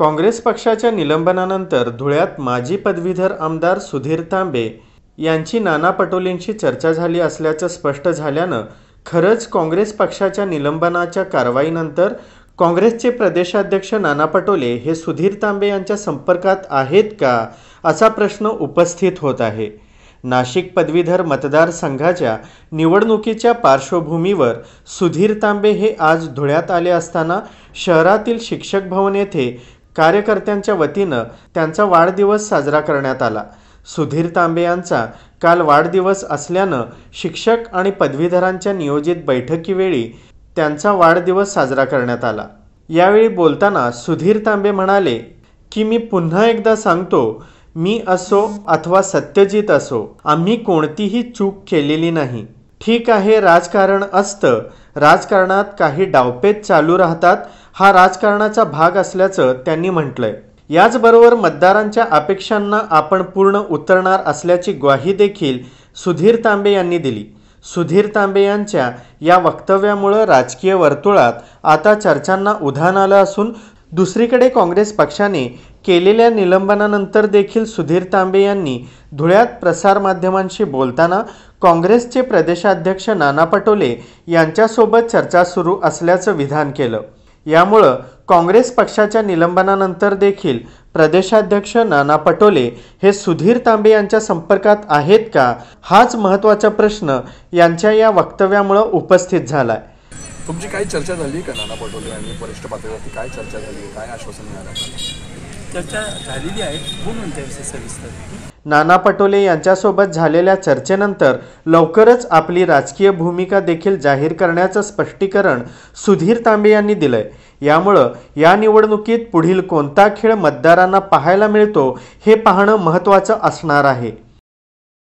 काँग्रेस पक्षाच्या निलंबनानंतर धुळ्यात माजी पदवीधर आमदार सुधीर तांबे यांची नाना पटोलेंशी चर्चा झाली असल्याचं स्पष्ट झाल्यानं खरंच काँग्रेस पक्षाच्या निलंबनाच्या कारवाईनंतर काँग्रेसचे प्रदेशाध्यक्ष नाना पटोले हे सुधीर तांबे यांच्या संपर्कात आहेत का असा प्रश्न उपस्थित होत आहे नाशिक पदवीधर मतदारसंघाच्या निवडणुकीच्या पार्श्वभूमीवर सुधीर तांबे हे आज धुळ्यात आले असताना शहरातील शिक्षक भवन येथे कार्यकर्त्यांच्या वतीनं त्यांचा वाढदिवस साजरा करण्यात आला सुधीर तांबे यांचा काल वाढदिवस असल्यानं शिक्षक आणि पदवीधरांच्या नियोजित बैठकीवेळी त्यांचा वाढदिवस साजरा करण्यात आला यावेळी बोलताना सुधीर तांबे म्हणाले की मी पुन्हा एकदा सांगतो मी असो अथवा सत्यजित असो आम्ही कोणतीही चूक केलेली नाही ठीक आहे राजकारण असतं राजकारणात काही डावपेच चालू राहतात हा राजकारणाचा भाग असल्याचं त्यांनी म्हटलंय याचबरोबर मतदारांच्या अपेक्षांना आपण पूर्ण उतरणार असल्याची ग्वाही देखील सुधीर तांबे यांनी दिली सुधीर तांबे यांच्या या वक्तव्यामुळं राजकीय वर्तुळात आता चर्चांना उधाण आलं असून दुसरीकडे काँग्रेस पक्षाने केलेल्या निलंबनानंतर देखील सुधीर तांबे यांनी धुळ्यात प्रसारमाध्यमांशी बोलताना काँग्रेसचे प्रदेशाध्यक्ष नाना पटोले यांच्यासोबत चर्चा सुरू असल्याचं विधान केलं यामुळं काँग्रेस पक्षाच्या निलंबनानंतर देखील प्रदेशाध्यक्ष नाना पटोले हे सुधीर तांबे यांच्या संपर्कात आहेत का हाच महत्त्वाचा प्रश्न यांच्या या वक्तव्यामुळं उपस्थित झाला तुमची काही चर्चा झाली का नाना पटोले यांनी वरिष्ठ पातळीवरती काय चर्चा झाली काय आश्वासन मिळालं चर्चा झालेली आहे सविस्तर नाना पटोले यांच्यासोबत झालेल्या चर्चेनंतर लवकरच आपली राजकीय भूमिका देखील जाहीर करण्याचं स्पष्टीकरण सुधीर तांबे यांनी दिलंय यामुळं या निवडणुकीत पुढील कोणता खेळ मतदारांना पाहायला मिळतो हे पाहणं महत्त्वाचं असणार आहे